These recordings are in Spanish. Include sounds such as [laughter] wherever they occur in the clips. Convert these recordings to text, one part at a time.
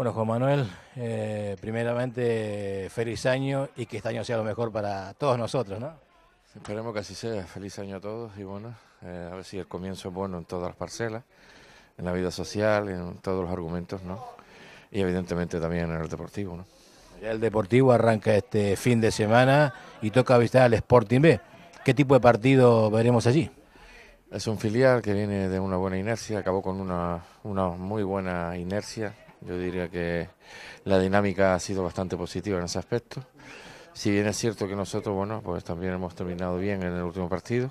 Bueno, Juan Manuel, eh, primeramente feliz año y que este año sea lo mejor para todos nosotros, ¿no? Esperemos que así sea. Feliz año a todos y bueno, eh, a ver si el comienzo es bueno en todas las parcelas, en la vida social, en todos los argumentos, ¿no? Y evidentemente también en el deportivo, ¿no? el deportivo arranca este fin de semana y toca visitar al Sporting B. ¿Qué tipo de partido veremos allí? Es un filial que viene de una buena inercia, acabó con una muy buena inercia yo diría que la dinámica ha sido bastante positiva en ese aspecto. Si bien es cierto que nosotros, bueno, pues también hemos terminado bien en el último partido,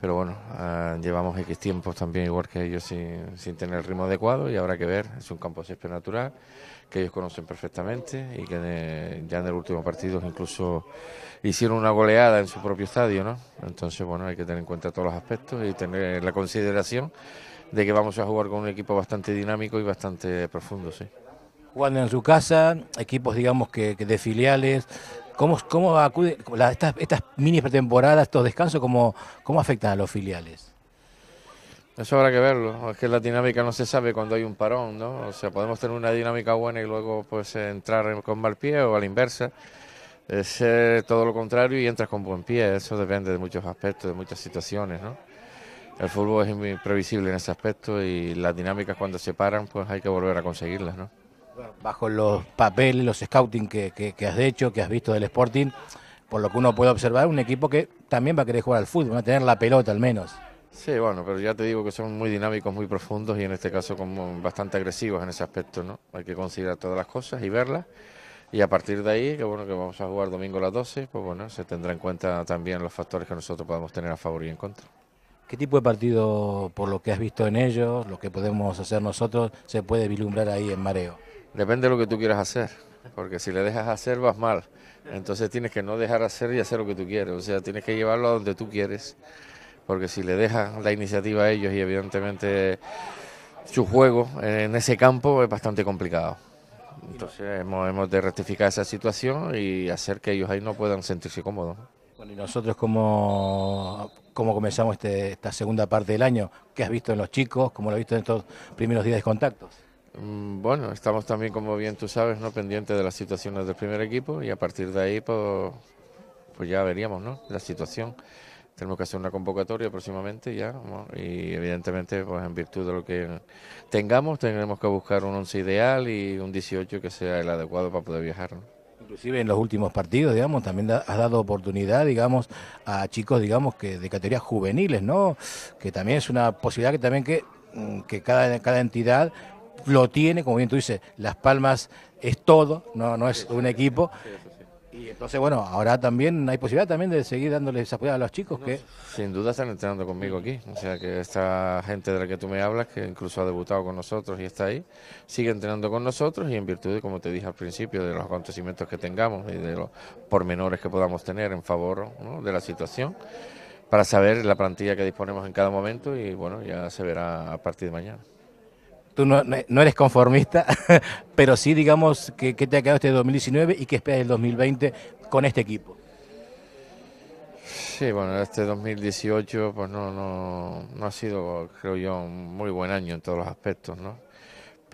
pero bueno, ah, llevamos X tiempos también igual que ellos sin, tener el ritmo adecuado y habrá que ver, es un campo césped natural que ellos conocen perfectamente y que ya en el último partido incluso hicieron una goleada en su propio estadio, ¿no? Entonces, bueno, hay que tener en cuenta todos los aspectos y tener la consideración de que vamos a jugar con un equipo bastante dinámico y bastante profundo, sí. Jugando en su casa, equipos, digamos, que, de filiales, ¿cómo, cómo acude, estas, estas mini pretemporadas, estos descansos, cómo, cómo afectan a los filiales? Eso habrá que verlo, es que la dinámica no se sabe cuando hay un parón, ¿no? O sea, podemos tener una dinámica buena y luego pues entrar con mal pie o a la inversa, es eh, todo lo contrario y entras con buen pie, eso depende de muchos aspectos, de muchas situaciones, ¿no? el fútbol es imprevisible en ese aspecto y las dinámicas cuando se paran, pues hay que volver a conseguirlas, ¿no? bajo los papeles, los scouting que, que, has hecho, que has visto del Sporting, por lo que uno puede observar, un equipo que también va a querer jugar al fútbol, va a tener la pelota al menos. Sí, bueno, pero ya te digo que son muy dinámicos, muy profundos y en este caso como bastante agresivos en ese aspecto, ¿no? Hay que considerar todas las cosas y verlas. Y a partir de ahí, que bueno, que vamos a jugar domingo a las 12, pues bueno, se tendrá en cuenta también los factores que nosotros podemos tener a favor y en contra. ¿Qué tipo de partido, por lo que has visto en ellos, lo que podemos hacer nosotros, se puede vislumbrar ahí en mareo? Depende de lo que tú quieras hacer, porque si le dejas hacer vas mal. Entonces tienes que no dejar hacer y hacer lo que tú quieres, o sea, tienes que llevarlo a donde tú quieres, porque si le dejas la iniciativa a ellos y evidentemente su juego en ese campo es bastante complicado. Entonces hemos, hemos de rectificar esa situación y hacer que ellos ahí no puedan sentirse cómodos. Bueno, y nosotros como cómo comenzamos este, esta segunda parte del año. ¿Qué has visto en los chicos? ¿Cómo lo has visto en estos primeros días de contactos? Mm, bueno, estamos también, como bien tú sabes, no pendientes de las situaciones del primer equipo y a partir de ahí, pues, pues ya veríamos la situación. Tenemos que hacer una convocatoria próximamente ya y evidentemente pues en virtud de lo que tengamos tendremos que buscar un 11 ideal y un 18 que sea el adecuado para poder viajar en los últimos partidos, digamos, también has dado oportunidad, digamos, a chicos, digamos, que de categorías juveniles, ¿no? Que también es una posibilidad que también que, mm, que cada, cada entidad lo tiene, como bien tú dices, Las Palmas es todo, no, no es un equipo, y entonces, bueno, ahora también hay posibilidad también de seguir dándole esa ayuda a los chicos que... Sin duda están entrenando conmigo aquí. O sea, que esta gente de la que tú me hablas, que incluso ha debutado con nosotros y está ahí, sigue entrenando con nosotros y en virtud, de, como te dije al principio, de los acontecimientos que tengamos y de los pormenores que podamos tener en favor de la situación, para saber la plantilla que disponemos en cada momento y, bueno, ya se verá a partir de mañana tú no, eres conformista, [laughs] pero sí, digamos, que, te ha quedado este 2019 y qué esperas del 2020 con este equipo. Sí, bueno, este 2018 pues no, no, no ha sido, creo yo, un muy buen año en todos los aspectos, ¿no?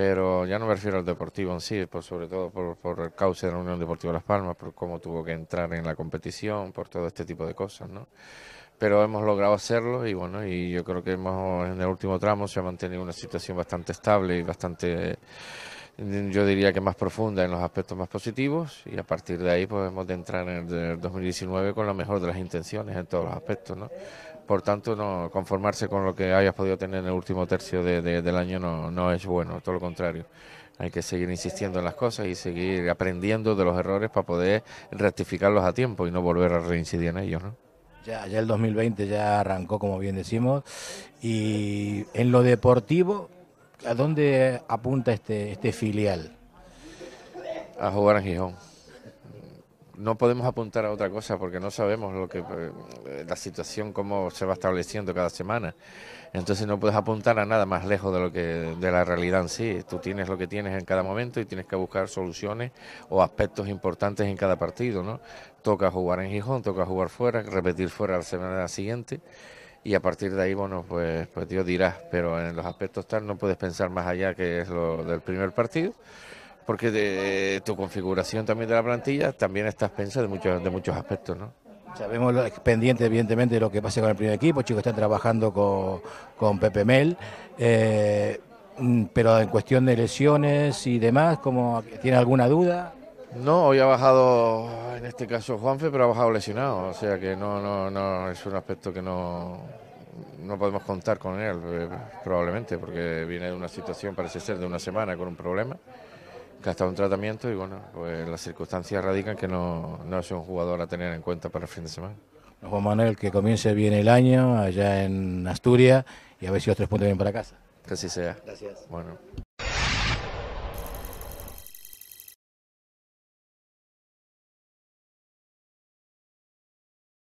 pero ya no me refiero al deportivo en sí, por, sobre todo por, por, el cauce de la Unión Deportiva Las Palmas, por cómo tuvo que entrar en la competición, por todo este tipo de cosas, ¿no? Pero hemos logrado hacerlo y bueno, y yo creo que hemos en el último tramo se ha mantenido una situación bastante estable y bastante, yo diría que más profunda en los aspectos más positivos y a partir de ahí podemos pues, entrar en el 2019 con la mejor de las intenciones en todos los aspectos, ¿no? Por tanto, no conformarse con lo que hayas podido tener en el último tercio de, del año no, no es bueno, todo lo contrario. Hay que seguir insistiendo en las cosas y seguir aprendiendo de los errores para poder rectificarlos a tiempo y no volver a reincidir en ellos. ¿no? Ya, ya el 2020 ya arrancó, como bien decimos, y en lo deportivo, ¿a dónde apunta este, este filial? A jugar en Gijón no podemos apuntar a otra cosa porque no sabemos lo que eh, la situación cómo se va estableciendo cada semana. Entonces no puedes apuntar a nada más lejos de lo que de la realidad en sí. Tú tienes lo que tienes en cada momento y tienes que buscar soluciones o aspectos importantes en cada partido, ¿no? Toca jugar en Gijón, toca jugar fuera, repetir fuera la semana siguiente y a partir de ahí, bueno, pues, pues Dios dirá, pero en los aspectos tal no puedes pensar más allá que es lo del primer partido porque de tu configuración también de la plantilla también estás pensado de muchos, de muchos aspectos, ¿no? Sabemos pendiente, evidentemente, de lo que pasa con el primer equipo. Chicos están trabajando con, con Pepe Mel. Eh, mm, pero en cuestión de lesiones y demás, como ¿tiene alguna duda? No, hoy ha bajado, en este caso Juanfe, pero ha bajado lesionado. O sea que no, no, no es un aspecto que no, no podemos contar con él, eh, probablemente, porque viene de una situación, parece ser, de una semana con un problema que un tratamiento y bueno, pues las circunstancias radican que no, no es un jugador a tener en cuenta para el fin de semana. Nos vamos a Manuel, que comience bien el año allá en Asturias y a ver si otros puntos vienen para casa. Que así sea. Gracias. Bueno.